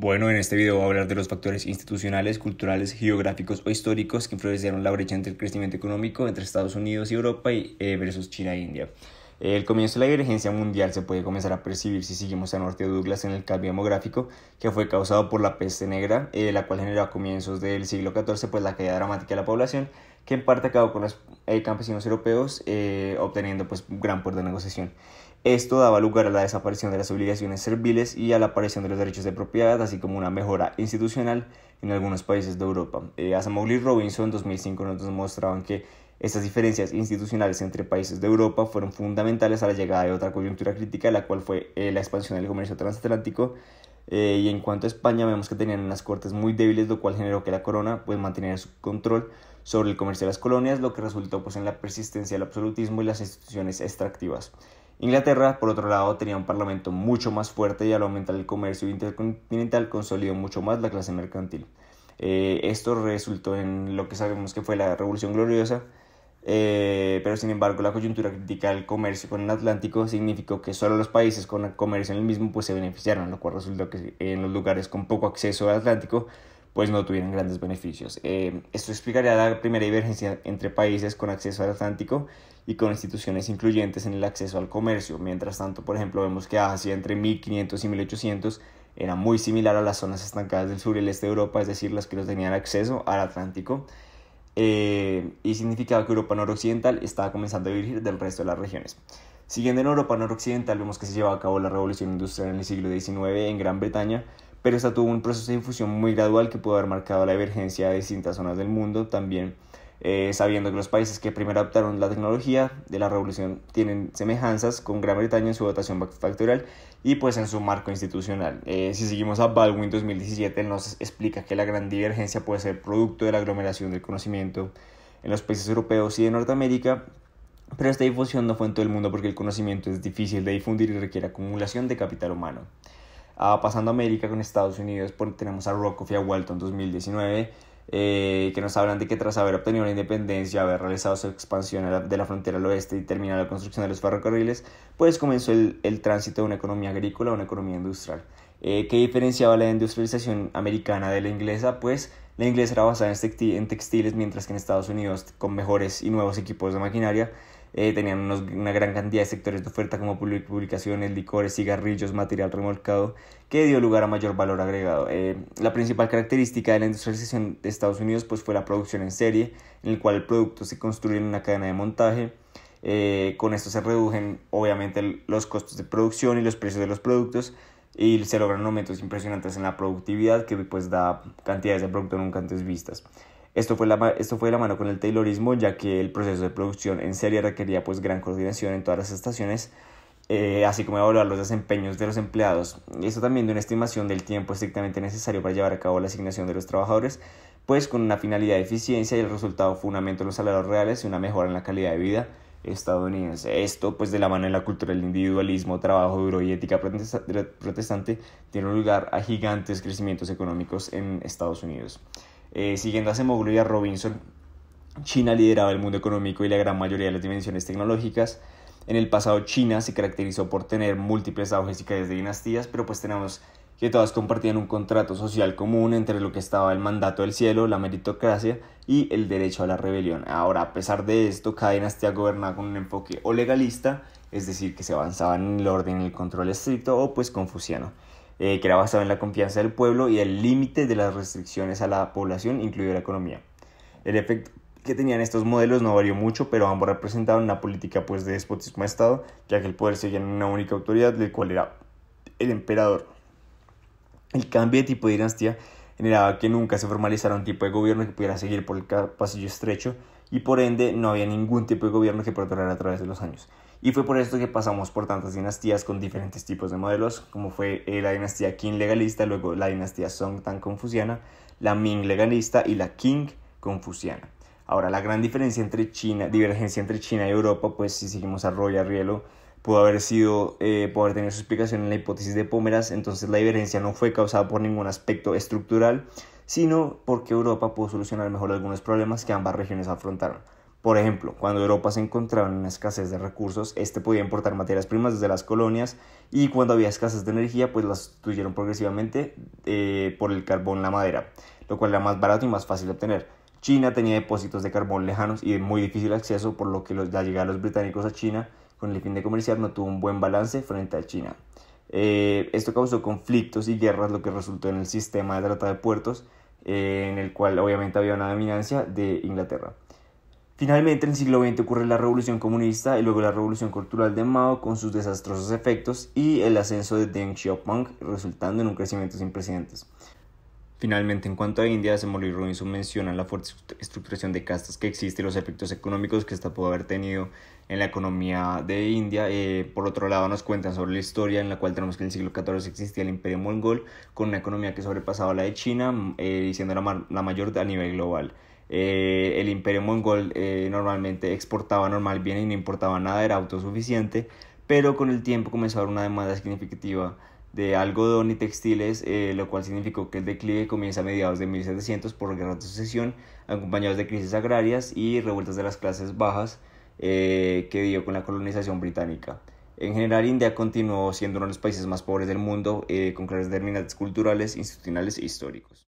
Bueno, en este video voy a hablar de los factores institucionales, culturales, geográficos o históricos que influenciaron la brecha entre el crecimiento económico entre Estados Unidos y Europa y, eh, versus China e India. El comienzo de la divergencia mundial se puede comenzar a percibir si seguimos a norte de Douglas en el cambio demográfico que fue causado por la peste negra, eh, la cual generó a comienzos del siglo XIV pues la caída dramática de la población que en parte acabó con los campesinos europeos eh, obteniendo pues gran poder de negociación. Esto daba lugar a la desaparición de las obligaciones serviles y a la aparición de los derechos de propiedad, así como una mejora institucional en algunos países de Europa. Eh, y Robinson en 2005 nos mostraban que estas diferencias institucionales entre países de Europa fueron fundamentales a la llegada de otra coyuntura crítica, la cual fue eh, la expansión del comercio transatlántico eh, y en cuanto a España, vemos que tenían unas cortes muy débiles, lo cual generó que la corona pues, mantener su control sobre el comercio de las colonias, lo que resultó pues, en la persistencia del absolutismo y las instituciones extractivas. Inglaterra, por otro lado, tenía un parlamento mucho más fuerte y al aumentar el comercio intercontinental consolidó mucho más la clase mercantil. Eh, esto resultó en lo que sabemos que fue la Revolución Gloriosa, eh, pero sin embargo, la coyuntura crítica del comercio con el Atlántico significó que solo los países con comercio en el mismo pues, se beneficiaron, lo cual resultó que en los lugares con poco acceso al Atlántico pues no tuvieron grandes beneficios. Eh, esto explicaría la primera divergencia entre países con acceso al Atlántico y con instituciones incluyentes en el acceso al comercio. Mientras tanto, por ejemplo, vemos que Asia entre 1500 y 1800 era muy similar a las zonas estancadas del sur y el este de Europa, es decir, las que no tenían acceso al Atlántico. Eh, y significaba que Europa noroccidental estaba comenzando a divergir del resto de las regiones. Siguiendo en Europa noroccidental vemos que se llevó a cabo la revolución industrial en el siglo XIX en Gran Bretaña, pero esta tuvo un proceso de infusión muy gradual que pudo haber marcado la emergencia de distintas zonas del mundo, también eh, sabiendo que los países que primero adoptaron la tecnología de la revolución tienen semejanzas con Gran Bretaña en su dotación factorial y pues en su marco institucional. Eh, si seguimos a Baldwin 2017 nos explica que la gran divergencia puede ser producto de la aglomeración del conocimiento en los países europeos y de Norteamérica, pero esta difusión no fue en todo el mundo porque el conocimiento es difícil de difundir y requiere acumulación de capital humano. Ah, pasando a América con Estados Unidos, tenemos a Rockoff y a Walton 2019 eh, que nos hablan de que tras haber obtenido la independencia, haber realizado su expansión de la frontera al oeste y terminar la construcción de los ferrocarriles, pues comenzó el, tránsito de una economía agrícola a una economía industrial. Eh, ¿Qué diferenciaba la industrialización americana de la inglesa? Pues la inglesa era basada en, textiles, mientras que en Estados Unidos, con mejores y nuevos equipos de maquinaria, eh, tenían unos, una gran cantidad de sectores de oferta como publicaciones, licores, cigarrillos, material remolcado, que dio lugar a mayor valor agregado. Eh, la principal característica de la industrialización de Estados Unidos pues, fue la producción en serie, en el cual el producto se construye en una cadena de montaje. Eh, con esto se reducen obviamente los costos de producción y los precios de los productos y se logran aumentos impresionantes en la productividad que pues da cantidades de producto nunca antes vistas. Esto fue, de la mano con el Taylorismo, ya que el proceso de producción en serie requería pues gran coordinación en todas las estaciones, eh, así como evaluar los desempeños de los empleados. Esto también de una estimación del tiempo estrictamente necesario para llevar a cabo la asignación de los trabajadores, pues con una finalidad de eficiencia y el resultado fue un aumento de los salarios reales y una mejora en la calidad de vida estadounidense. Esto, pues de la mano de la cultura del individualismo, trabajo duro y ética protestante, tiene lugar a gigantes crecimientos económicos en Estados Unidos. Eh, siguiendo a Semoglu Robinson, China lideraba el mundo económico y la gran mayoría de las dimensiones tecnológicas. En el pasado China se caracterizó por tener múltiples auges y caídas de dinastías, pero pues tenemos que todas compartían un contrato social común entre lo que estaba el mandato del cielo, la meritocracia y el derecho a la rebelión. Ahora, a pesar de esto, cada dinastía gobernaba con un enfoque o legalista, es decir, que se avanzaba en el orden y el control estricto, o pues confuciano. Eh, que era basado en la confianza del pueblo y el límite de las restricciones a la población, incluido la economía. El efecto que tenían estos modelos no varió mucho, pero ambos representaban una política pues, de despotismo de Estado, ya que el poder seguía en una única autoridad, del cual era el emperador. El cambio de tipo de dinastía generaba que nunca se formalizara un tipo de gobierno que pudiera seguir por el pasillo estrecho y por ende no había ningún tipo de gobierno que perdurara a través de los años. Y fue por esto que pasamos por tantas dinastías con diferentes tipos de modelos, como fue eh, la dinastía Qing legalista, luego la dinastía Song Tan confuciana, la Ming legalista y la Qing confuciana. Ahora, la gran diferencia entre China, divergencia entre China y Europa, pues si seguimos a Roy rielo, pudo haber sido, eh, poder tener su explicación en la hipótesis de Pómeras, entonces la divergencia no fue causada por ningún aspecto estructural, sino porque Europa pudo solucionar mejor algunos problemas que ambas regiones afrontaron. Por ejemplo, cuando Europa se encontraba en una escasez de recursos, este podía importar materias primas desde las colonias y cuando había escasez de energía, pues las sustituyeron progresivamente eh, por el carbón, la madera, lo cual era más barato y más fácil de obtener. China tenía depósitos de carbón lejanos y de muy difícil acceso, por lo que los, la llegada de los británicos a China con el fin de comerciar no tuvo un buen balance frente a China. Eh, esto causó conflictos y guerras, lo que resultó en el sistema de trata de puertos, eh, en el cual obviamente había una dominancia de Inglaterra. Finalmente, en el siglo XX ocurre la Revolución Comunista y luego la Revolución Cultural de Mao con sus desastrosos efectos y el ascenso de Deng Xiaoping resultando en un crecimiento sin precedentes. Finalmente, en cuanto a India, Seymour y Robinson mencionan la fuerte estructuración de castas que existe y los efectos económicos que esta pudo haber tenido en la economía de India. Eh, por otro lado, nos cuentan sobre la historia en la cual tenemos que en el siglo XIV existía el imperio mongol con una economía que sobrepasaba la de China eh, siendo la mayor a nivel global. Eh, el imperio mongol eh, normalmente exportaba normal bien y no importaba nada, era autosuficiente, pero con el tiempo comenzó a haber una demanda significativa de algodón y textiles, eh, lo cual significó que el declive comienza a mediados de 1700 por guerras de sucesión, acompañados de crisis agrarias y revueltas de las clases bajas que dio con la colonización británica. En general, India continuó siendo uno de los países más pobres del mundo, con claras determinantes culturales, institucionales e históricos.